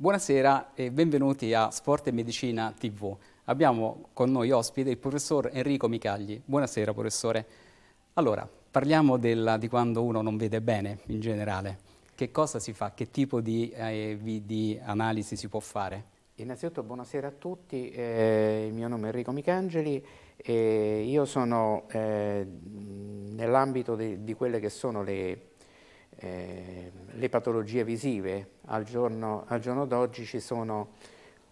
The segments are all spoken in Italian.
Buonasera e benvenuti a Sport e Medicina TV. Abbiamo con noi ospite il professor Enrico Micagli. Buonasera professore. Allora, parliamo del, di quando uno non vede bene in generale. Che cosa si fa? Che tipo di, eh, di analisi si può fare? Innanzitutto buonasera a tutti, eh, il mio nome è Enrico Micangeli e io sono eh, nell'ambito di, di quelle che sono le Ehm, le patologie visive al giorno, al giorno d'oggi ci sono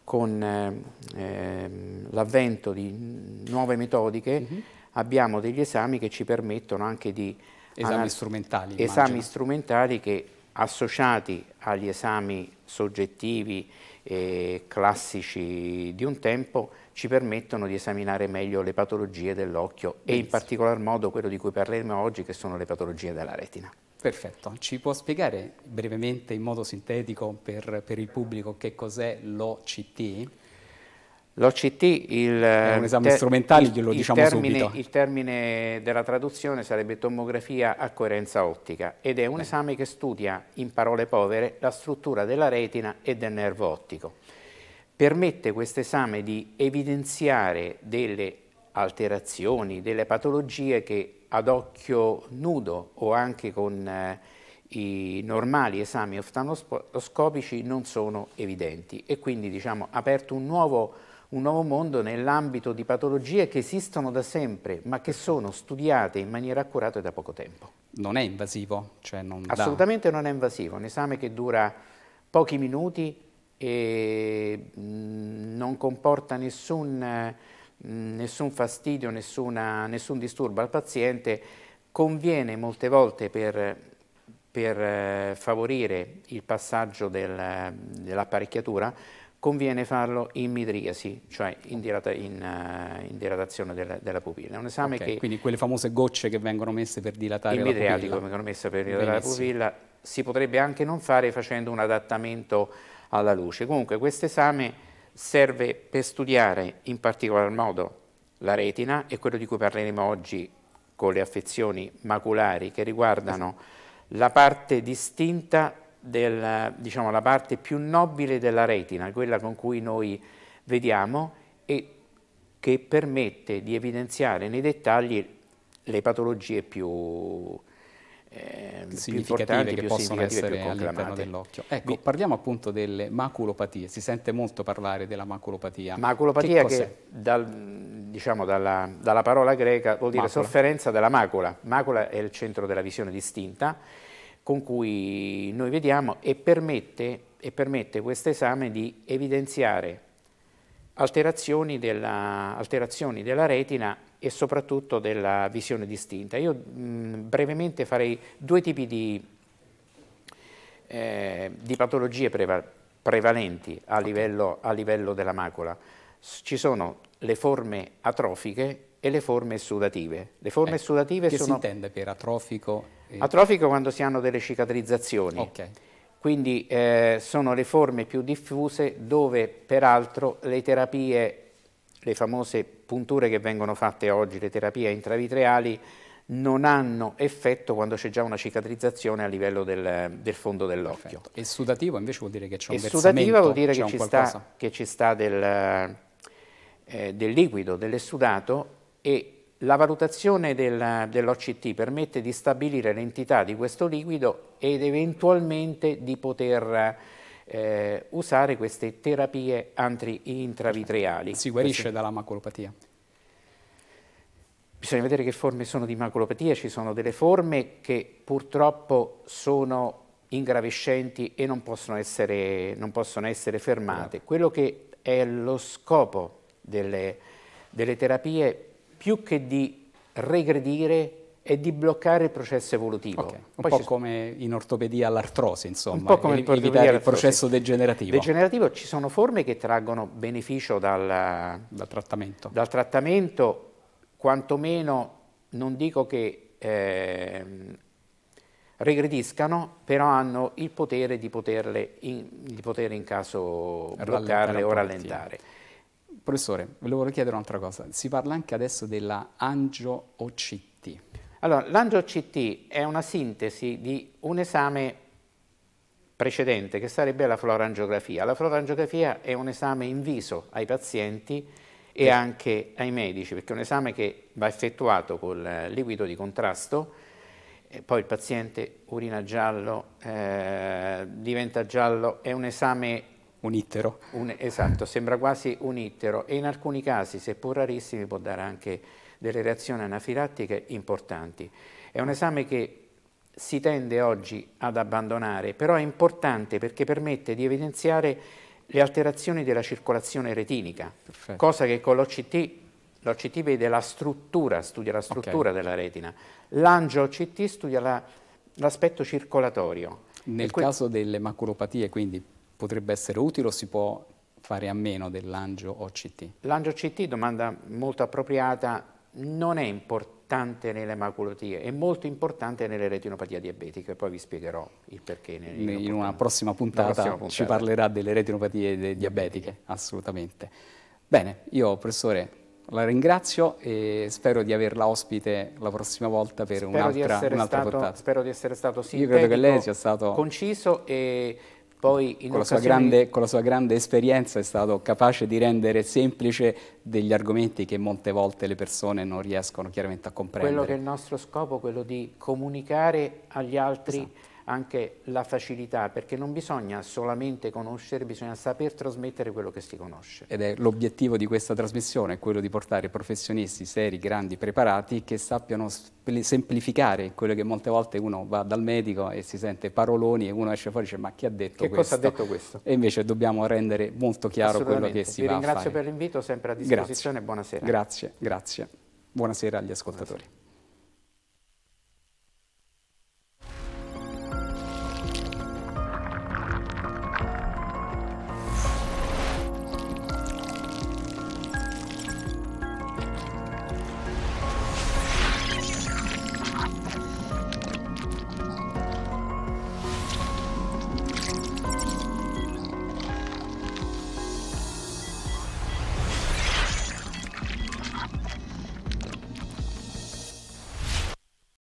con eh, l'avvento di nuove metodiche mm -hmm. abbiamo degli esami che ci permettono anche di esami strumentali esami strumentali che associati agli esami soggettivi e classici di un tempo ci permettono di esaminare meglio le patologie dell'occhio e in particolar modo quello di cui parleremo oggi che sono le patologie della retina. Perfetto, ci può spiegare brevemente in modo sintetico per, per il pubblico che cos'è l'OCT? L'OCT il, è un eh, esame strumentale, glielo il diciamo termine, subito. Il termine della traduzione sarebbe tomografia a coerenza ottica ed è un esame che studia in parole povere la struttura della retina e del nervo ottico. Permette questo esame di evidenziare delle alterazioni, delle patologie che ad occhio nudo o anche con eh, i normali esami oftalmoscopici non sono evidenti e quindi diciamo ha aperto un nuovo, un nuovo mondo nell'ambito di patologie che esistono da sempre ma che sono studiate in maniera accurata e da poco tempo. Non è invasivo? Cioè non Assolutamente dà... non è invasivo, un esame che dura pochi minuti e mh, mm, non comporta nessun nessun fastidio, nessuna, nessun disturbo al paziente, conviene molte volte per, per eh, favorire il passaggio del, dell'apparecchiatura, conviene farlo in midriasi, cioè in, dirata, in, eh, in dilatazione della, della pupilla. Okay, che, quindi quelle famose gocce che vengono messe per dilatare la pupilla. In midriatico vengono messe per dilatare Benissimo. la pupilla, si potrebbe anche non fare facendo un adattamento alla luce. Comunque questo esame serve per studiare in particolar modo la retina e quello di cui parleremo oggi con le affezioni maculari che riguardano la parte distinta, del, diciamo, la parte più nobile della retina, quella con cui noi vediamo e che permette di evidenziare nei dettagli le patologie più, eh, significative che possono essere all'interno dell'occhio. Ecco, Vi... parliamo appunto delle maculopatie, si sente molto parlare della maculopatia. Maculopatia che, che dal, diciamo dalla, dalla, parola greca vuol dire macula. sofferenza della macula. Macula è il centro della visione distinta con cui noi vediamo e permette, e permette questo esame di evidenziare alterazioni della, alterazioni della retina e soprattutto della visione distinta. Io mh, brevemente farei due tipi di, eh, di patologie preva prevalenti a livello, a livello della macula. Ci sono le forme atrofiche e le forme sudative. Le forme eh, sudative che sono... si intende per atrofico? E... Atrofico quando si hanno delle cicatrizzazioni. Okay. Quindi eh, sono le forme più diffuse dove peraltro le terapie, le famose punture che vengono fatte oggi, le terapie intravitreali, non hanno effetto quando c'è già una cicatrizzazione a livello del, del fondo dell'occhio. E sudativo invece vuol dire che c'è un e versamento? sudativo vuol dire che ci, sta, che ci, sta, del, eh, del liquido, dell'essudato e la valutazione del, dell'OCT permette di stabilire l'entità di questo liquido ed eventualmente di poter eh, usare queste terapie intravitreali. Si guarisce Questo... dalla maculopatia? Bisogna vedere che forme sono di maculopatia, ci sono delle forme che purtroppo sono ingravescenti e non possono essere, non possono essere fermate. Esatto. Quello che è lo scopo delle, delle terapie più che di regredire è di bloccare il processo evolutivo. Okay. Un po' ci... come in ortopedia l'artrosi, insomma, un po come evitare il processo degenerativo. Degenerativo, ci sono forme che traggono beneficio dal, dal trattamento. Dal trattamento, quantomeno non dico che eh, regrediscano, però hanno il potere di poterle in, di poter in caso bloccarle o rallentare. Professore, volevo chiedere un'altra cosa. Si parla anche adesso della angio-OCT. Allora, l'angio-OCT è una sintesi di un esame precedente che sarebbe la florangiografia. La florangiografia è un esame in viso ai pazienti e sì. anche ai medici, perché è un esame che va effettuato col eh, liquido di contrasto, poi il paziente urina giallo, eh, diventa giallo, è un esame un ittero. Un, esatto, sembra quasi un ittero e in alcuni casi, seppur rarissimi, può dare anche delle reazioni anafilattiche importanti. È un esame che si tende oggi ad abbandonare, però è importante perché permette di evidenziare le alterazioni della circolazione retinica, Perfetto. cosa che con l'OCT, l'OCT vede la struttura, studia la struttura okay. della retina, l'angio-OCT studia l'aspetto circolatorio. Nel caso delle maculopatie, quindi potrebbe essere utile o si può fare a meno dell'angio OCT? L'angio OCT, domanda molto appropriata, non è importante nelle maculotie, è molto importante nelle retinopatie diabetiche, poi vi spiegherò il perché. In una prossima puntata, prossima puntata ci parlerà delle retinopatie diabetiche, assolutamente. Bene, io professore la ringrazio e spero di averla ospite la prossima volta per un'altra, un, altro, un stato, portata. Spero di essere stato sintetico, Io credo che lei sia stato conciso e poi, con, la occasioni... grande, con, la sua grande, esperienza è stato capace di rendere semplice degli argomenti che molte volte le persone non riescono chiaramente a comprendere. Quello che è il nostro scopo, quello di comunicare agli altri esatto anche la facilità, perché non bisogna solamente conoscere, bisogna saper trasmettere quello che si conosce. Ed è l'obiettivo di questa trasmissione, quello di portare professionisti seri, grandi, preparati, che sappiano semplificare quello che molte volte uno va dal medico e si sente paroloni e uno esce fuori e dice ma chi ha detto che questo? Che cosa ha detto questo? E invece dobbiamo rendere molto chiaro quello che si Vi va a fare. Vi ringrazio per l'invito, sempre a disposizione, grazie. buonasera. Grazie, grazie. Buonasera agli ascoltatori. Buonasera.